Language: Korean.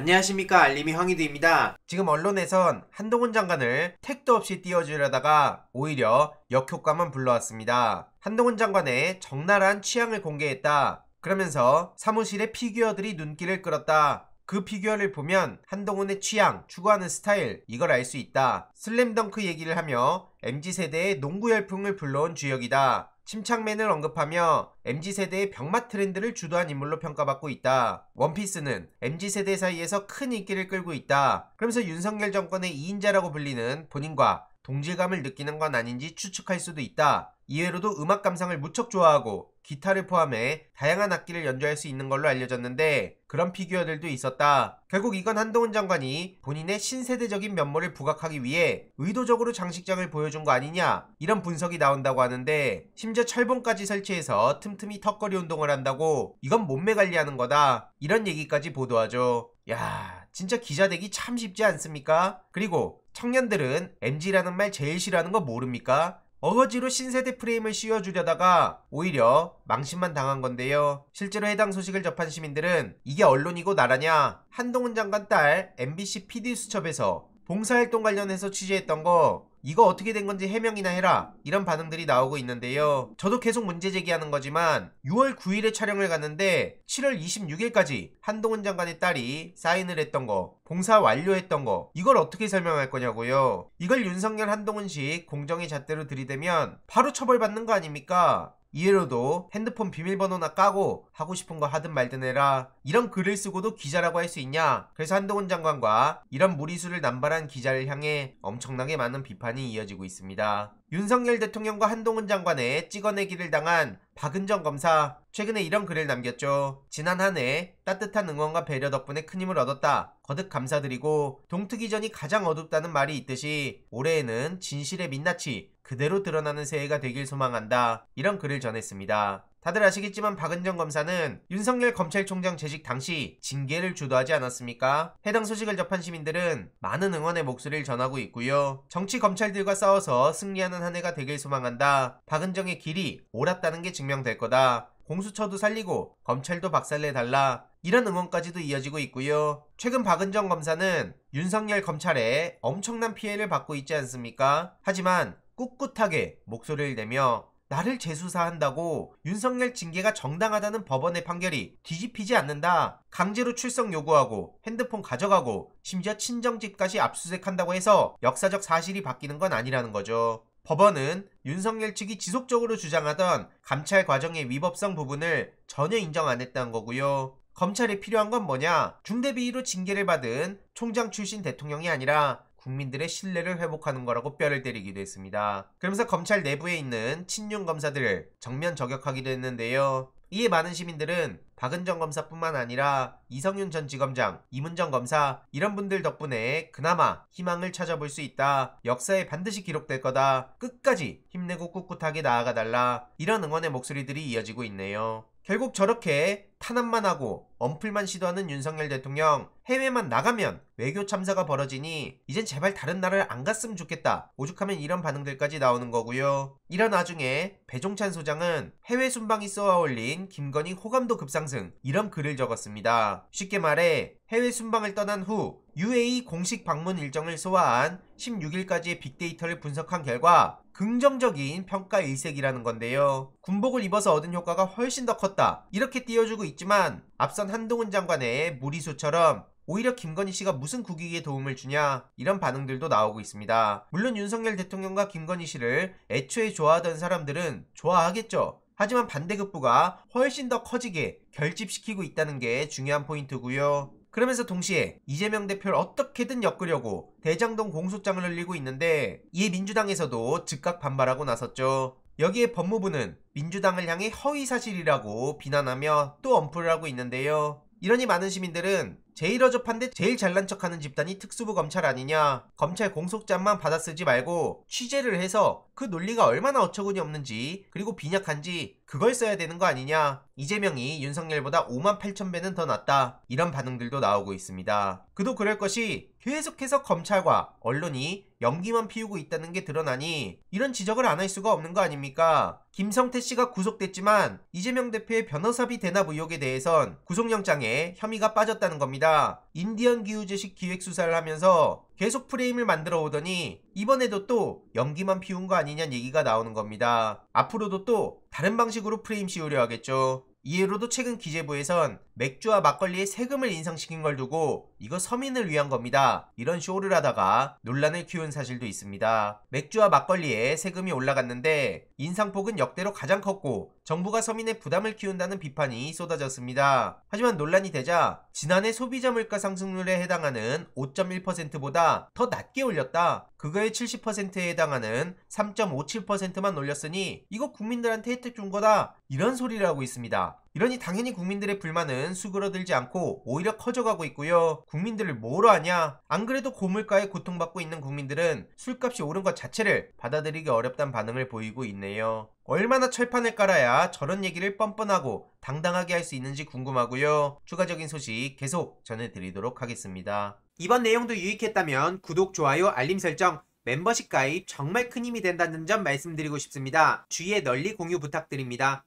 안녕하십니까 알림이 황희드입니다. 지금 언론에선 한동훈 장관을 택도 없이 띄워주려다가 오히려 역효과만 불러왔습니다. 한동훈 장관의 적나라한 취향을 공개했다. 그러면서 사무실의 피규어들이 눈길을 끌었다. 그 피규어를 보면 한동훈의 취향, 추구하는 스타일 이걸 알 수 있다. 슬램덩크 얘기를 하며 MZ세대의 농구 열풍을 불러온 주역이다. 침착맨을 언급하며 MZ세대의 병맛 트렌드를 주도한 인물로 평가받고 있다. 원피스는 MZ세대 사이에서 큰 인기를 끌고 있다. 그러면서 윤석열 정권의 2인자라고 불리는 본인과 동질감을 느끼는 건 아닌지 추측할 수도 있다. 이외로도 음악 감상을 무척 좋아하고 기타를 포함해 다양한 악기를 연주할 수 있는 걸로 알려졌는데 그런 피규어들도 있었다. 결국 이건 한동훈 장관이 본인의 신세대적인 면모를 부각하기 위해 의도적으로 장식장을 보여준 거 아니냐 이런 분석이 나온다고 하는데 심지어 철봉까지 설치해서 틈틈이 턱걸이 운동을 한다고 이건 몸매 관리하는 거다 이런 얘기까지 보도하죠. 야 진짜 기자 되기 참 쉽지 않습니까? 그리고 청년들은 MG라는 말 제일 싫어하는 거 모릅니까? 어거지로 신세대 프레임을 씌워주려다가 오히려 망신만 당한 건데요. 실제로 해당 소식을 접한 시민들은 이게 언론이고 나라냐? 한동훈 장관 딸 MBC PD수첩에서 봉사활동 관련해서 취재했던 거 이거 어떻게 된 건지 해명이나 해라 이런 반응들이 나오고 있는데요 저도 계속 문제 제기하는 거지만 6월 9일에 촬영을 갔는데 7월 26일까지 한동훈 장관의 딸이 사인을 했던 거 봉사 완료했던 거 이걸 어떻게 설명할 거냐고요 이걸 윤석열 한동훈씨 공정의 잣대로 들이대면 바로 처벌받는 거 아닙니까 이외로도 핸드폰 비밀번호나 까고 하고 싶은 거 하든 말든 해라. 이런 글을 쓰고도 기자라고 할 수 있냐? 그래서 한동훈 장관과 이런 무리수를 남발한 기자를 향해 엄청나게 많은 비판이 이어지고 있습니다. 윤석열 대통령과 한동훈 장관의 찍어내기를 당한 박은정 검사. 최근에 이런 글을 남겼죠. 지난 한 해 따뜻한 응원과 배려 덕분에 큰 힘을 얻었다. 거듭 감사드리고 동특이전이 가장 어둡다는 말이 있듯이 올해에는 진실의 민낯이 그대로 드러나는 새해가 되길 소망한다. 이런 글을 전했습니다. 다들 아시겠지만 박은정 검사는 윤석열 검찰총장 재직 당시 징계를 주도하지 않았습니까? 해당 소식을 접한 시민들은 많은 응원의 목소리를 전하고 있고요. 정치 검찰들과 싸워서 승리하는 한 해가 되길 소망한다. 박은정의 길이 옳았다는 게 증명될 거다. 공수처도 살리고 검찰도 박살내달라 이런 응원까지도 이어지고 있고요. 최근 박은정 검사는 윤석열 검찰에 엄청난 피해를 받고 있지 않습니까? 하지만 꿋꿋하게 목소리를 내며 나를 재수사한다고 윤석열 징계가 정당하다는 법원의 판결이 뒤집히지 않는다. 강제로 출석 요구하고 핸드폰 가져가고 심지어 친정집까지 압수수색한다고 해서 역사적 사실이 바뀌는 건 아니라는 거죠. 법원은 윤석열 측이 지속적으로 주장하던 감찰 과정의 위법성 부분을 전혀 인정 안 했다는 거고요. 검찰에 필요한 건 뭐냐? 중대비위로 징계를 받은 총장 출신 대통령이 아니라 국민들의 신뢰를 회복하는 거라고 뼈를 때리기도 했습니다. 그러면서 검찰 내부에 있는 친윤 검사들을 정면 저격하기도 했는데요. 이에 많은 시민들은 박은정 검사뿐만 아니라 이성윤 전 지검장, 이문정 검사 이런 분들 덕분에 그나마 희망을 찾아볼 수 있다. 역사에 반드시 기록될 거다. 끝까지 힘내고 꿋꿋하게 나아가 달라. 이런 응원의 목소리들이 이어지고 있네요. 결국 저렇게 탄압만 하고 언플만 시도하는 윤석열 대통령 해외만 나가면 외교 참사가 벌어지니 이젠 제발 다른 나라를 안 갔으면 좋겠다 오죽하면 이런 반응들까지 나오는 거고요 이런 와중에 배종찬 소장은 해외 순방이 쏘아올린 김건희 호감도 급상승 상승 이런 글을 적었습니다. 쉽게 말해 해외 순방을 떠난 후 UAE 공식 방문 일정을 소화한 16일까지의 빅데이터를 분석한 결과 긍정적인 평가 일색이라는 건데요. 군복을 입어서 얻은 효과가 훨씬 더 컸다. 이렇게 띄워주고 있지만 앞선 한동훈 장관의 무리수처럼 오히려 김건희 씨가 무슨 국익에 도움을 주냐 이런 반응들도 나오고 있습니다. 물론 윤석열 대통령과 김건희 씨를 애초에 좋아하던 사람들은 좋아하겠죠. 하지만 반대급부가 훨씬 더 커지게 결집시키고 있다는 게 중요한 포인트고요. 그러면서 동시에 이재명 대표를 어떻게든 엮으려고 대장동 공소장을 흘리고 있는데 이에 민주당에서도 즉각 반발하고 나섰죠. 여기에 법무부는 민주당을 향해 허위사실이라고 비난하며 또 엄포를 하고 있는데요. 이러니 많은 시민들은 제일 어접한데 제일 잘난 척하는 집단이 특수부 검찰 아니냐. 검찰 공속장만 받아쓰지 말고 취재를 해서 그 논리가 얼마나 어처구니 없는지 그리고 빈약한지 그걸 써야 되는 거 아니냐. 이재명이 윤석열보다 5만 8천 배는 더 낫다. 이런 반응들도 나오고 있습니다. 그도 그럴 것이 계속해서 검찰과 언론이 연기만 피우고 있다는 게 드러나니 이런 지적을 안 할 수가 없는 거 아닙니까? 김성태 씨가 구속됐지만 이재명 대표의 변호사비 대납 의혹에 대해선 구속영장에 혐의가 빠졌다는 겁니다. 있습니다. 인디언 기후제식 기획수사를 하면서 계속 프레임을 만들어 오더니 이번에도 또 연기만 피운 거 아니냐는 얘기가 나오는 겁니다. 앞으로도 또 다른 방식으로 프레임 씌우려 하겠죠. 이외로도 최근 기재부에선 맥주와 막걸리에 세금을 인상시킨 걸 두고 이거 서민을 위한 겁니다. 이런 쇼를 하다가 논란을 키운 사실도 있습니다. 맥주와 막걸리에 세금이 올라갔는데 인상폭은 역대로 가장 컸고 정부가 서민의 부담을 키운다는 비판이 쏟아졌습니다. 하지만 논란이 되자 지난해 소비자 물가 상승률에 해당하는 5.1%보다 더 낮게 올렸다. 그거의 70%에 해당하는 3.57%만 올렸으니 이거 국민들한테 혜택 준 거다. 이런 소리를 하고 있습니다. 이러니 당연히 국민들의 불만은 수그러들지 않고 오히려 커져가고 있고요. 국민들을 뭐로 하냐? 안 그래도 고물가에 고통받고 있는 국민들은 술값이 오른 것 자체를 받아들이기 어렵다는 반응을 보이고 있네요. 얼마나 철판을 깔아야 저런 얘기를 뻔뻔하고 당당하게 할 수 있는지 궁금하고요. 추가적인 소식 계속 전해드리도록 하겠습니다. 이번 내용도 유익했다면 구독, 좋아요, 알림 설정, 멤버십 가입 정말 큰 힘이 된다는 점 말씀드리고 싶습니다. 주위에 널리 공유 부탁드립니다.